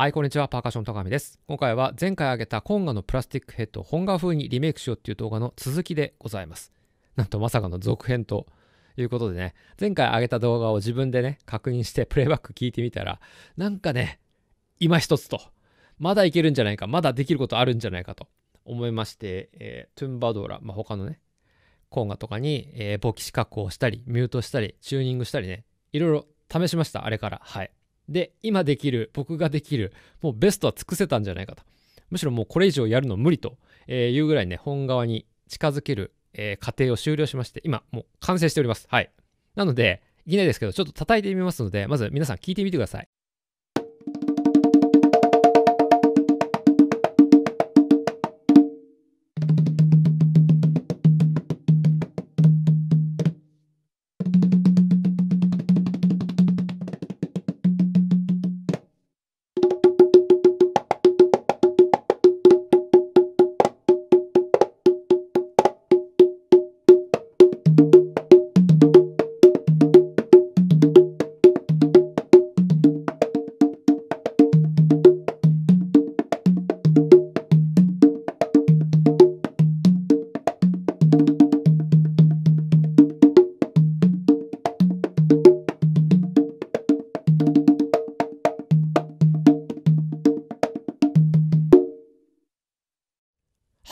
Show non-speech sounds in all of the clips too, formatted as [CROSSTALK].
はい、こんにちは。パーカッション高見です。今回は前回挙げたコンガのプラスティックヘッド、本ガ風にリメイクしようっていう動画の続きでございます。なんとまさかの続編ということでね、前回上げた動画を自分でね、確認してプレイバック聞いてみたら、なんかね、今一つと、まだいけるんじゃないか、まだできることあるんじゃないかと思いまして、えー、トゥンバドーラ、まあ、他のね、コンガとかに、えー、簿記資格をしたり、ミュートしたり、チューニングしたりね、いろいろ試しました、あれから。はい。で、今できる、僕ができる、もうベストは尽くせたんじゃないかと。むしろもうこれ以上やるの無理というぐらいね、本側に近づける、えー、過程を終了しまして、今もう完成しております。はい。なので、いきなりですけど、ちょっと叩いてみますので、まず皆さん聞いてみてください。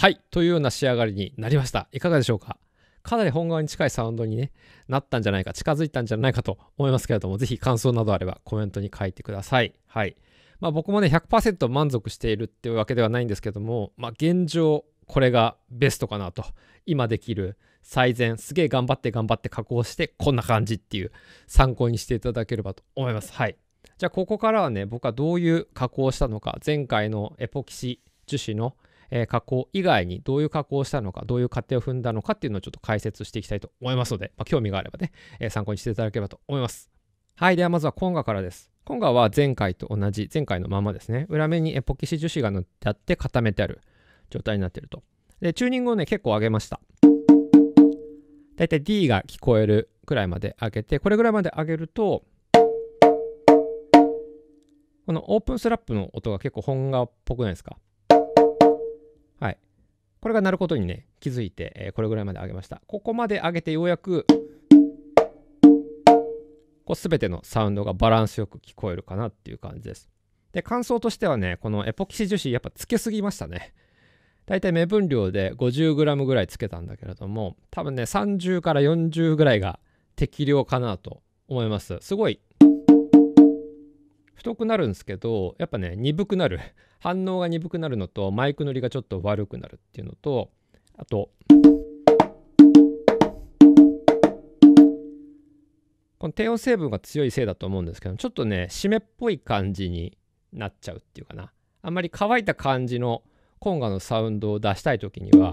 はい、というような仕上がりになりました。いかがでしょうかかなり本側に近いサウンドに、ね、なったんじゃないか、近づいたんじゃないかと思いますけれども、ぜひ感想などあればコメントに書いてください。はい。まあ僕もね、100%満足しているっていうわけではないんですけども、まあ現状、これがベストかなと。今できる最善、すげえ頑張って頑張って加工して、こんな感じっていう参考にしていただければと思います。はい。じゃあここからはね、僕はどういう加工をしたのか、前回のエポキシ樹脂のえー、加工以外にどういう加工をしたのか、どういう過程を踏んだのかっていうのをちょっと解説していきたいと思いますので、まあ、興味があればね、えー、参考にしていただければと思います。はい。では、まずは今画からです。今画は前回と同じ、前回のままですね。裏面にエポキシ樹脂が塗ってあって固めてある状態になっていると。で、チューニングをね、結構上げました。だいたい D が聞こえるくらいまで上げて、これぐらいまで上げると、このオープンスラップの音が結構本画っぽくないですかはい。これが鳴ることにね、気づいて、えー、これぐらいまで上げました。ここまで上げてようやく、こう全てのサウンドがバランスよく聞こえるかなっていう感じです。で、感想としてはね、このエポキシ樹脂やっぱつけすぎましたね。だいたい目分量で 50g ぐらいつけたんだけれども、多分ね、30から40ぐらいが適量かなと思います。すごい太くなるんですけどやっぱね鈍くなる [LAUGHS] 反応が鈍くなるのとマイク乗りがちょっと悪くなるっていうのとあとこの低音成分が強いせいだと思うんですけどちょっとね湿っぽい感じになっちゃうっていうかなあんまり乾いた感じのコンガのサウンドを出したい時には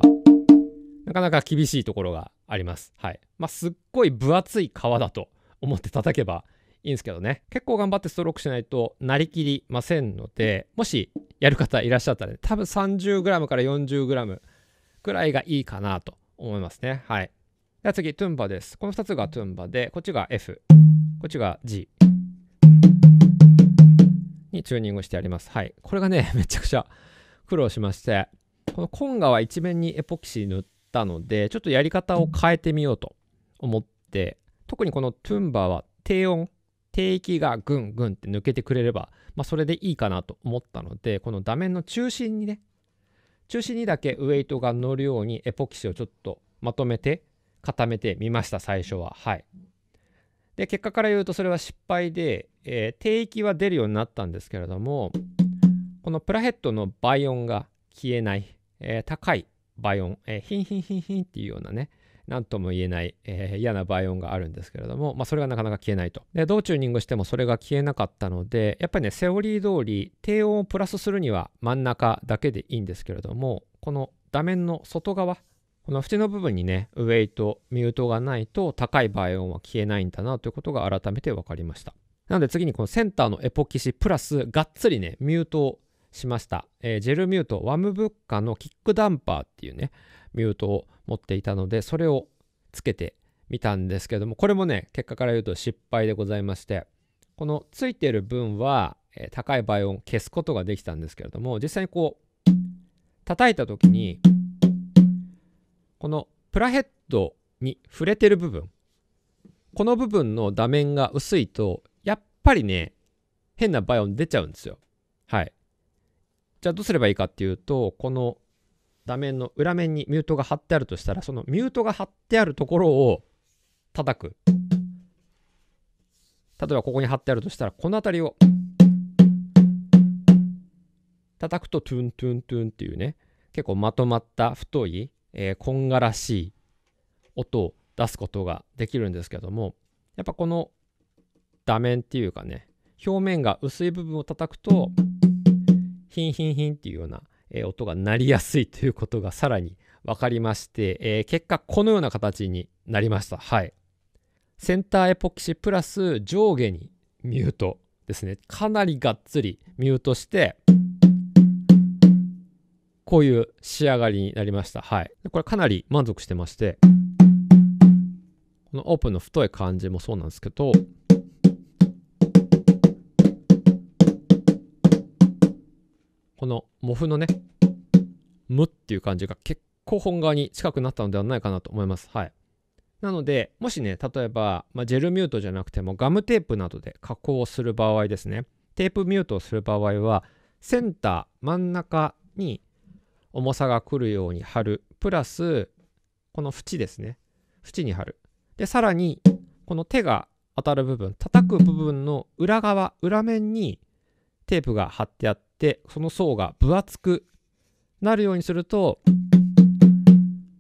なかなか厳しいところがあります。はい。まあ、すっごい分厚い皮だと思って叩けばいいんですけどね結構頑張ってストロークしないとなりきりませんのでもしやる方いらっしゃったら、ね、多分 30g から 40g くらいがいいかなと思いますねはいでは次トゥンバですこの2つがトゥンバでこっちが F こっちが G にチューニングしてありますはいこれがね [LAUGHS] めちゃくちゃ苦労しましてこのコンガは一面にエポキシ塗ったのでちょっとやり方を変えてみようと思って特にこのトゥンバは低音低域がぐんぐんって抜けてくれれば、まあ、それでいいかなと思ったのでこの座面の中心にね中心にだけウエイトが乗るようにエポキシをちょっとまとめて固めてみました最初ははいで結果から言うとそれは失敗で、えー、低域は出るようになったんですけれどもこのプラヘッドの倍音が消えない、えー、高い倍音、えー、ヒンヒンヒンヒンっていうようなね、何とも言えない、えー、嫌な倍音があるんですけれども、まあ、それがなかなか消えないと。で、どうチューニングしてもそれが消えなかったので、やっぱりね、セオリー通り、低音をプラスするには真ん中だけでいいんですけれども、この画面の外側、この縁の部分にね、ウェイト、ミュートがないと高い倍音は消えないんだなということが改めて分かりました。なので次にこのセンターのエポキシプラスがっつりね、ミュートをしました。えー、ジェルミュート、ワムブッカのキックダンパーっていうね、ミュートを持っていたのでそれをつけてみたんですけどもこれもね結果から言うと失敗でございましてこのついてる分は、え高い倍音消すことができたんですけれども実際にこう叩いた時にこのプラヘッドに触れてる部分この部分の打面が薄いとやっぱりね変な倍音出ちゃうんですよはいじゃあどうすればいいかっていうとこの画面の裏面にミュートが貼ってあるとしたらそのミュートが貼ってあるところを叩く例えばここに貼ってあるとしたらこの辺りを叩くとトゥントゥントゥンっていうね結構まとまった太い、えー、こんがらしい音を出すことができるんですけどもやっぱこの画面っていうかね表面が薄い部分を叩くとヒンヒンヒンっていうようなえー、音が鳴りやすいということがさらに分かりまして、えー、結果このような形になりました。はい。センターエポキシプラス上下にミュートですね。かなりがっつりミュートして、こういう仕上がりになりました。はい。これかなり満足してまして、このオープンの太い感じもそうなんですけど、このモフのね、むっていう感じが結構本側に近くなったのではないかなと思います。はい。なので、もしね、例えば、まあ、ジェルミュートじゃなくてもガムテープなどで加工をする場合ですね、テープミュートをする場合は、センター、真ん中に重さが来るように貼る、プラス、この縁ですね、縁に貼る。で、さらに、この手が当たる部分、叩く部分の裏側、裏面にテープが貼ってあっってその層が分厚くなるようにすると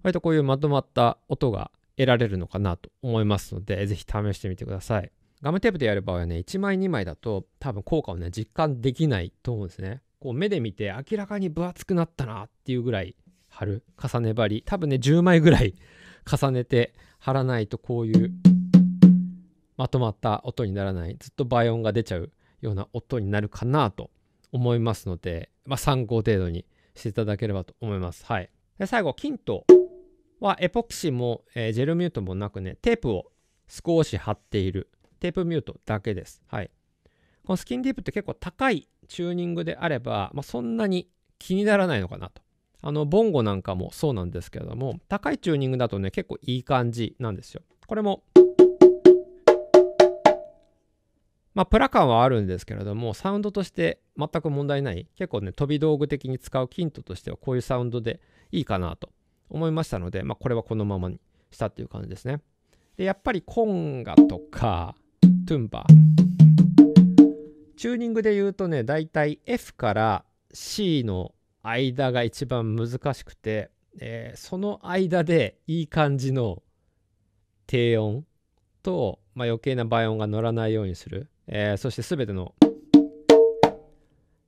割とこういうまとまった音が得られるのかなと思いますので是非試してみてくださいガムテープでやる場合はね1枚2枚だと多分効果をね実感できないと思うんですねこう目で見て明らかに分厚くなったなっていうぐらい貼る重ね張り多分ね10枚ぐらい重ねて貼らないとこういうまとまった音にならないずっと倍音が出ちゃうような音になるかなと思いますので、まあ、参考程度にしていただければと思います。はい、で最後金とはエポキシも、えー、ジェルミュートもなくねテープを少し貼っているテープミュートだけです。はい、このスキンディープって結構高いチューニングであれば、まあ、そんなに気にならないのかなと。あのボンゴなんかもそうなんですけれども高いチューニングだとね結構いい感じなんですよ。これもまあ、プラ感はあるんですけれども、サウンドとして全く問題ない結構ね飛び道具的に使うヒントとしてはこういうサウンドでいいかなと思いましたので、まあ、これはこのままにしたっていう感じですね。でやっぱりコンガとかトゥンバチューニングで言うとねだいたい F から C の間が一番難しくて、えー、その間でいい感じの低音と、まあ、余計な倍音が乗らないようにする、えー、そして全ての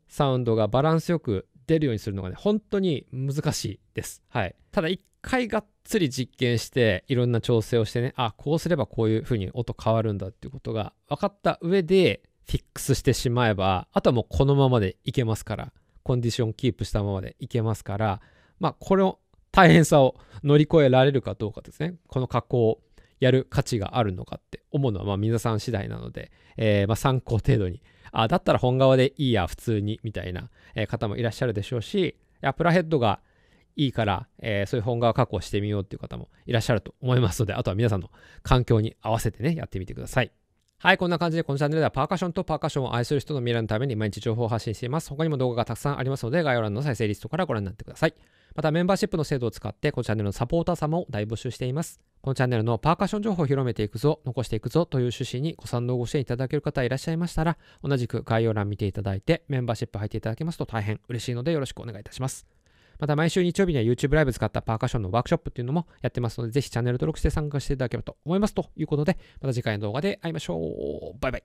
サウンドがバランスよく出るようにするのがね、本当に難しいです。はい。ただ一回がっつり実験して、いろんな調整をしてね、あ、こうすればこういう風に音変わるんだっていうことが分かった上で、フィックスしてしまえば、あとはもうこのままでいけますから、コンディションキープしたままでいけますから、まあ、この大変さを乗り越えられるかどうかですね。この加工をやる価値があるのかって思うのは、まあ、皆さん次第なので、えー、まあ、参考程度にあだったら本革でいいや普通にみたいな、えー、方もいらっしゃるでしょうしいやプラヘッドがいいから、えー、そういう本革加工してみようっていう方もいらっしゃると思いますのであとは皆さんの環境に合わせてねやってみてください。はい、こんな感じでこのチャンネルではパーカッションとパーカッションを愛する人の未来のために毎日情報を発信しています。他にも動画がたくさんありますので概要欄の再生リストからご覧になってください。またメンバーシップの制度を使ってこのチャンネルのサポーター様を大募集しています。このチャンネルのパーカッション情報を広めていくぞ、残していくぞという趣旨にご賛同ご支援いただける方いらっしゃいましたら、同じく概要欄見ていただいてメンバーシップ入っていただけますと大変嬉しいのでよろしくお願いいたします。また毎週日曜日には YouTube ライブ使ったパーカッションのワークショップっていうのもやってますので、ぜひチャンネル登録して参加していただければと思いますということで、また次回の動画で会いましょう。バイバイ。